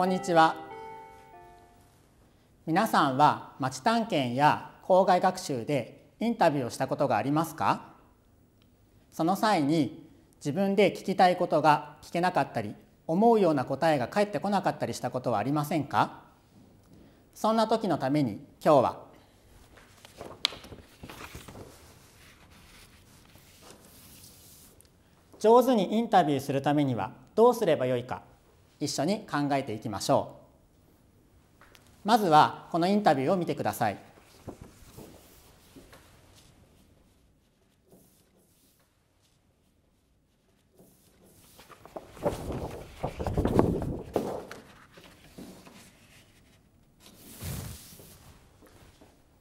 こんにちは皆さんは町探検や校外学習でインタビューをしたことがありますかその際に自分で聞きたいことが聞けなかったり思うような答えが返ってこなかったりしたことはありませんかそんな時のために今日は上手にインタビューするためにはどうすればよいか一緒に考えていきましょうまずはこのインタビューを見てください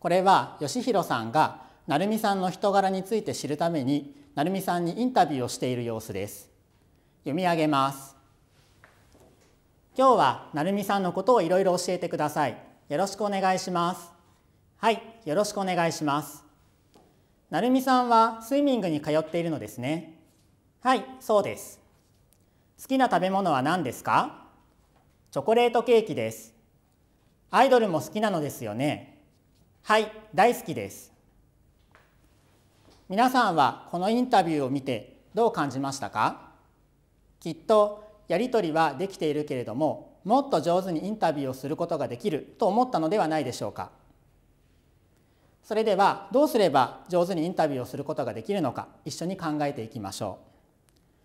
これは義弘さんが成美さんの人柄について知るために成美さんにインタビューをしている様子です読み上げます今日はなるみさんのことをいろいろ教えてくださいよろしくお願いしますはいよろしくお願いしますなるみさんはスイミングに通っているのですねはいそうです好きな食べ物は何ですかチョコレートケーキですアイドルも好きなのですよねはい大好きです皆さんはこのインタビューを見てどう感じましたかきっとやり取りはできているけれどももっと上手にインタビューをすることができると思ったのではないでしょうかそれではどうすれば上手にインタビューをすることができるのか一緒に考えていきましょ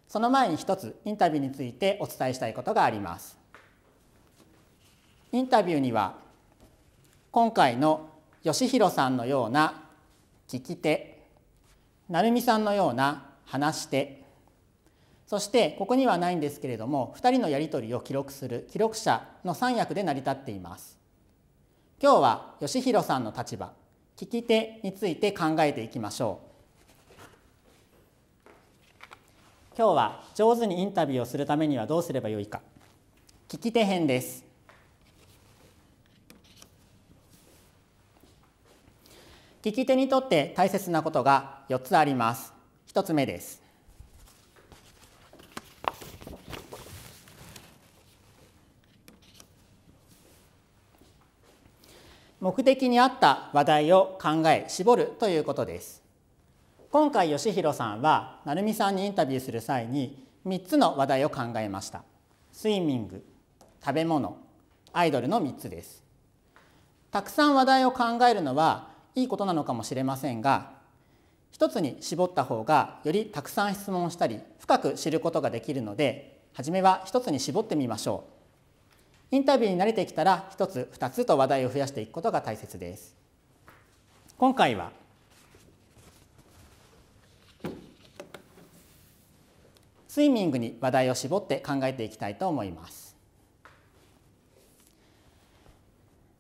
うその前に一つインタビューについてお伝えしたいことがありますインタビューには今回の吉弘さんのような聞き手成美さんのような話してそしてここにはないんですけれども2人のやり取りを記録する記録者の三役で成り立っています今日は義弘さんの立場聞き手について考えていきましょう今日は上手にインタビューをするためにはどうすればよいか聞き手編です聞き手にとって大切なことが4つあります1つ目です目的に合った話題を考え絞るということです今回義弘さんはなるみさんにインタビューする際に3つの話題を考えましたスイミング食べ物アイドルの3つですたくさん話題を考えるのはいいことなのかもしれませんが一つに絞った方がよりたくさん質問したり深く知ることができるので初めは一つに絞ってみましょうインタビューに慣れてきたら一つ二つと話題を増やしていくことが大切です。今回はスイミングに話題を絞って考えていきたいと思います。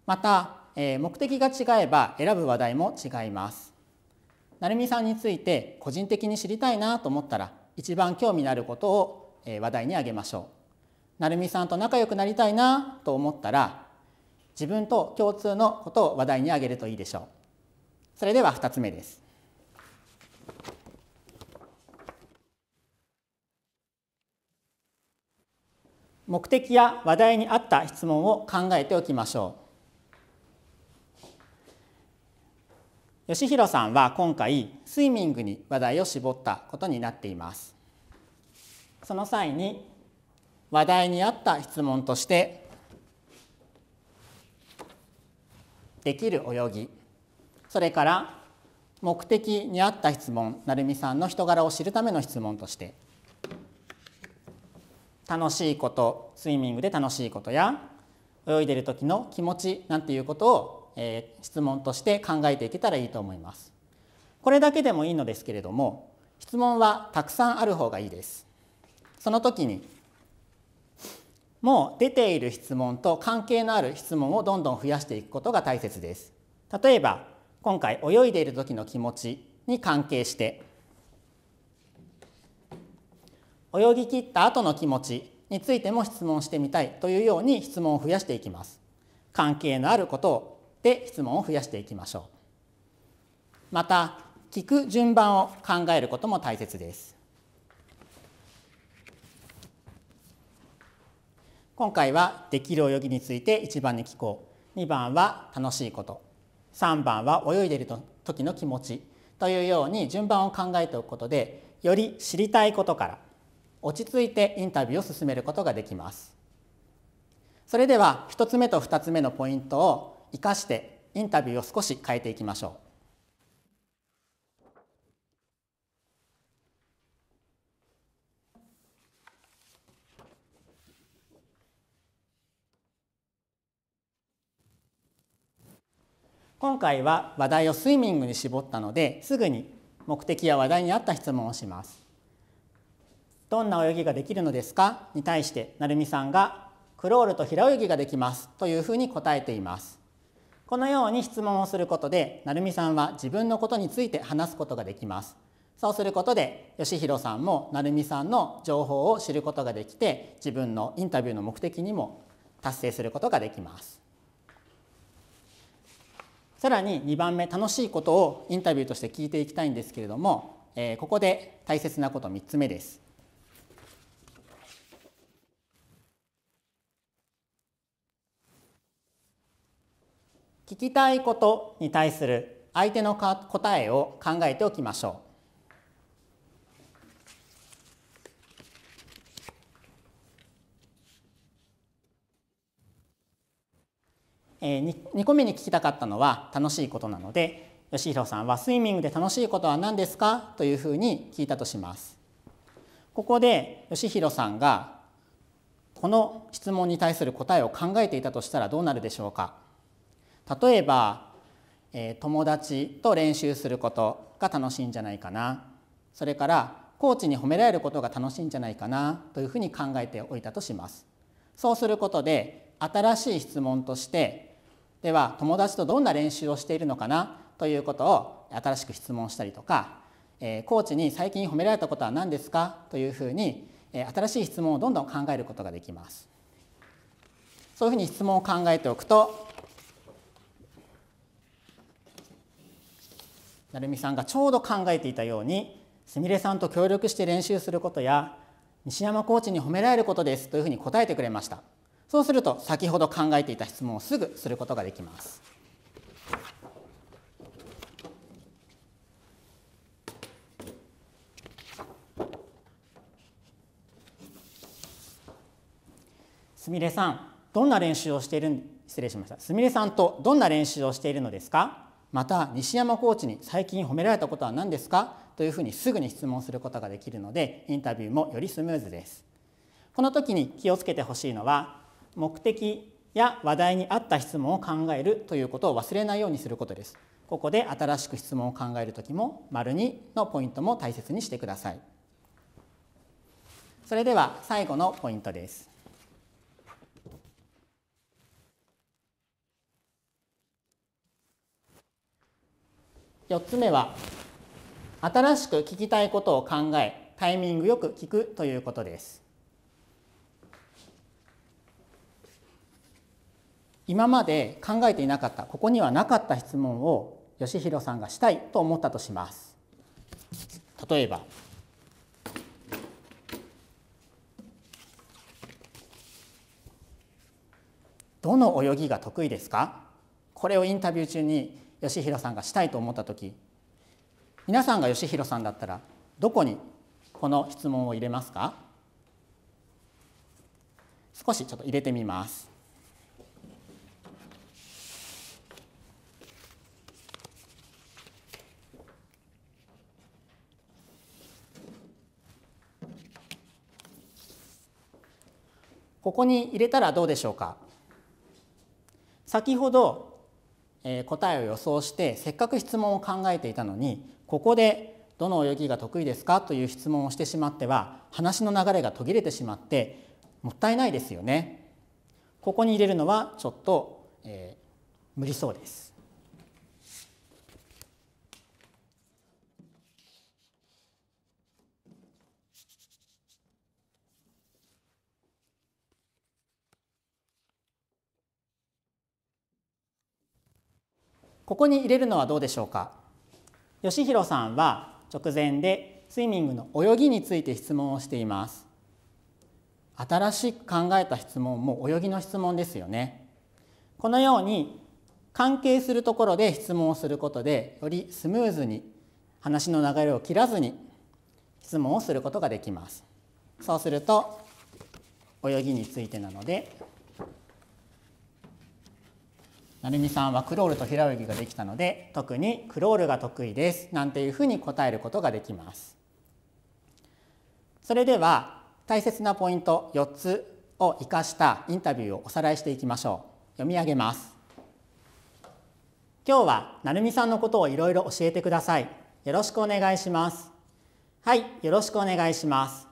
また、えー、目的が違えば選ぶ話題も違います。なるみさんについて個人的に知りたいなと思ったら一番興味のあることを話題にあげましょう。成美さんと仲良くなりたいなと思ったら自分と共通のことを話題に挙げるといいでしょうそれでは2つ目です目的や話題に合った質問を考えておきましょう吉弘さんは今回スイミングに話題を絞ったことになっていますその際に話題にあった質問としてできる泳ぎそれから目的に合った質問成美さんの人柄を知るための質問として楽しいことスイミングで楽しいことや泳いでる時の気持ちなんていうことを、えー、質問として考えていけたらいいと思います。これだけでもいいのですけれども質問はたくさんある方がいいです。その時にもう出ている質問と関係のある質問をどんどん増やしていくことが大切です。例えば今回泳いでいる時の気持ちに関係して泳ぎ切った後の気持ちについても質問してみたいというように質問を増やしていきます。関係のあることで質問を増やしていきましょう。また聞く順番を考えることも大切です。今回はできる泳ぎについて1番に聞こう2番は楽しいこと3番は泳いでいる時の気持ちというように順番を考えておくことでより知りたいことから落ち着いてインタビューを進めることができますそれでは1つ目と2つ目のポイントを生かしてインタビューを少し変えていきましょう今回は話題をスイミングに絞ったのですぐに目的や話題に合った質問をします。どんな泳ぎができるのですかに対して成美さんがクロールと平泳ぎができますというふうに答えています。このように質問をすることで成美さんは自分のことについて話すことができます。そうすることで吉弘さんも成美さんの情報を知ることができて自分のインタビューの目的にも達成することができます。さらに2番目楽しいことをインタビューとして聞いていきたいんですけれども、えー、ここで大切なこと3つ目です。聞きたいことに対する相手の答えを考えておきましょう。え2個目に聞きたかったのは楽しいことなので吉弘さんは「スイミングで楽しいことは何ですか?」というふうに聞いたとします。ここで吉弘さんがこの質問に対する答えを考えていたとしたらどうなるでしょうか例えば、え友達と練習することが楽しいんじゃないかなそれからコーチに褒められることが楽しいんじゃないかなというふうに考えておいたとしますそうすることで新しい質問としてでは友達とどんな練習をしているのかなということを新しく質問したりとか、えー、コーチに最近褒められたことは何ですかというふうに、えー、新しい質問をどんどん考えることができますそういうふうに質問を考えておくとなるみさんがちょうど考えていたようにすみれさんと協力して練習することや西山コーチに褒められることですというふうに答えてくれましたそうすると先ほど考えていた質問をすぐすることができます。すみれさん、どんな練習をしている失礼しました。すみれさんとどんな練習をしているのですか。また西山コーチに最近褒められたことは何ですかというふうにすぐに質問することができるのでインタビューもよりスムーズです。この時に気をつけてほしいのは目的や話題に合った質問を考えるということを忘れないようにすることですここで新しく質問を考える時も丸2のポイントも大切にしてくださいそれでは最後のポイントです4つ目は新しく聞きたいことを考えタイミングよく聞くということです今まで考えていなかったここにはなかった質問を吉弘さんがしたいと思ったとします。例えば「どの泳ぎが得意ですか?」これをインタビュー中に吉弘さんがしたいと思った時皆さんが吉弘さんだったらどこにこの質問を入れますか少しちょっと入れてみます。こに入れたらどうでしょうか先ほど、え答えを予想してせっかく質問を考えていたのにここで「どの泳ぎが得意ですか?」という質問をしてしまっては話の流れが途切れてしまってもったいないですよね。ここに入れるのはちょっと、えー、無理そうです。ここに入れるのはどうでしょうか吉弘さんは直前でスイミングの泳ぎについて質問をしています新しく考えた質問も泳ぎの質問ですよねこのように関係するところで質問をすることでよりスムーズに話の流れを切らずに質問をすることができますそうすると泳ぎについてなので成美さんはクロールと平泳ぎができたので特にクロールが得意ですなんていうふうに答えることができますそれでは大切なポイント4つを生かしたインタビューをおさらいしていきましょう読み上げます今日は成美さんのことをいろいろ教えてくださいよろしくお願いしますはいよろしくお願いします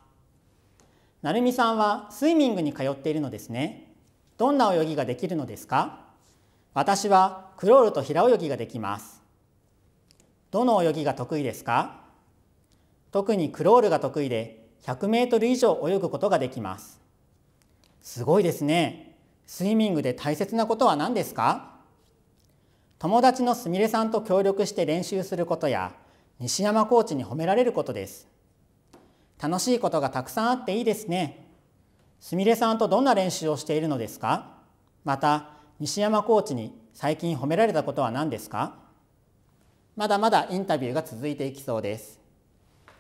成美さんはスイミングに通っているのですねどんな泳ぎができるのですか私はクロールと平泳ぎができます。どの泳ぎが得意ですか特にクロールが得意で100メートル以上泳ぐことができます。すごいですね。スイミングで大切なことは何ですか友達のすみれさんと協力して練習することや西山コーチに褒められることです。楽しいことがたくさんあっていいですね。すみれさんとどんな練習をしているのですかまた西山コーチに最近褒められたことは何ですかまだまだインタビューが続いていきそうです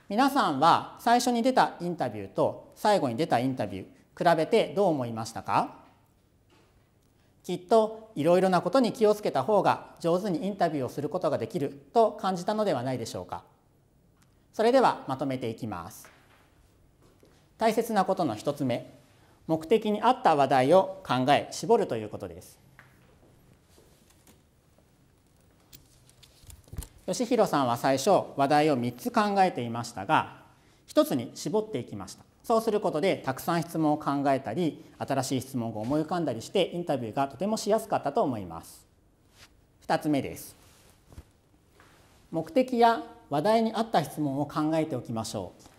皆さんは最初に出たインタビューと最後に出たインタビュー比べてどう思いましたかきっといろいろなことに気をつけた方が上手にインタビューをすることができると感じたのではないでしょうかそれではまとめていきます大切なことの一つ目目的に合った話題を考え絞るということです吉弘さんは最初話題を3つ考えていましたが1つに絞っていきましたそうすることでたくさん質問を考えたり新しい質問が思い浮かんだりしてインタビューがとてもしやすかったと思います2つ目です目的や話題に合った質問を考えておきましょう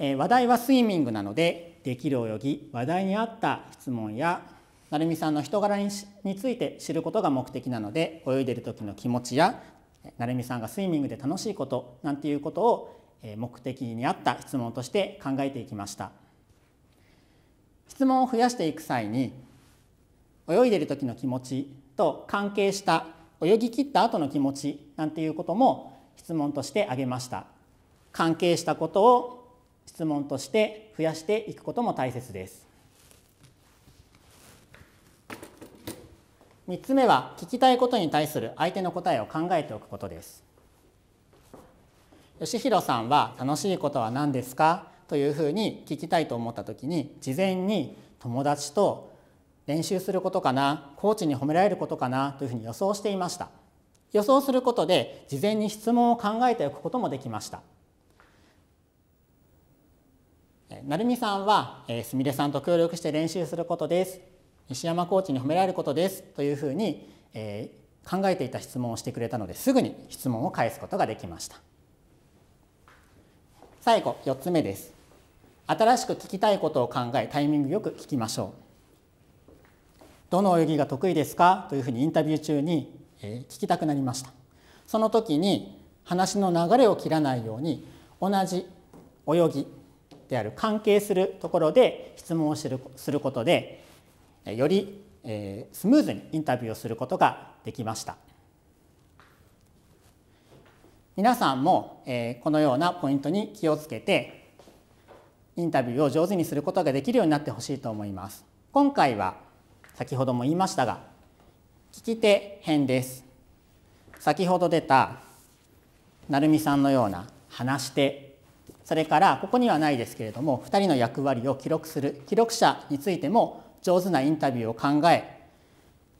えー、話題はスイミングなのでできる泳ぎ話題に合った質問や成美さんの人柄について知ることが目的なので泳いでる時の気持ちや成美さんがスイミングで楽しいことなんていうことを目的に合った質問として考えていきました質問を増やしていく際に泳いでる時の気持ちと関係した泳ぎ切った後の気持ちなんていうことも質問として挙げました関係したことを質問として増やしていくことも大切です3つ目は聞きたいことに対する相手の答えを考えておくことです吉弘さんは「楽しいことは何ですか?」というふうに聞きたいと思ったときに事前に友達と練習することかなコーチに褒められることかなというふうに予想していました予想することで事前に質問を考えておくこともできました成美なるみさんは、えすみれさんと協力して練習することです西山コーチに褒められることですというふうに、えー、考えていた質問をしてくれたのですぐに質問を返すことができました最後4つ目です新しく聞きたいことを考えタイミングよく聞きましょうどの泳ぎが得意ですかというふうにインタビュー中に、え聞きたくなりましたその時に話の流れを切らないように同じ泳ぎである関係するところで質問をすることでよりスムーズにインタビューをすることができました皆さんもこのようなポイントに気をつけてインタビューを上手にすることができるようになってほしいと思います今回は先ほども言いましたが聞き手編です先ほど出た成美さんのような話し手それからここにはないですけれども2人の役割を記録する記録者についても上手なインタビューを考え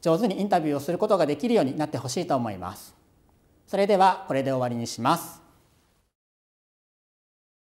上手にインタビューをすることができるようになってほしいと思います。それではこれで終わりにします。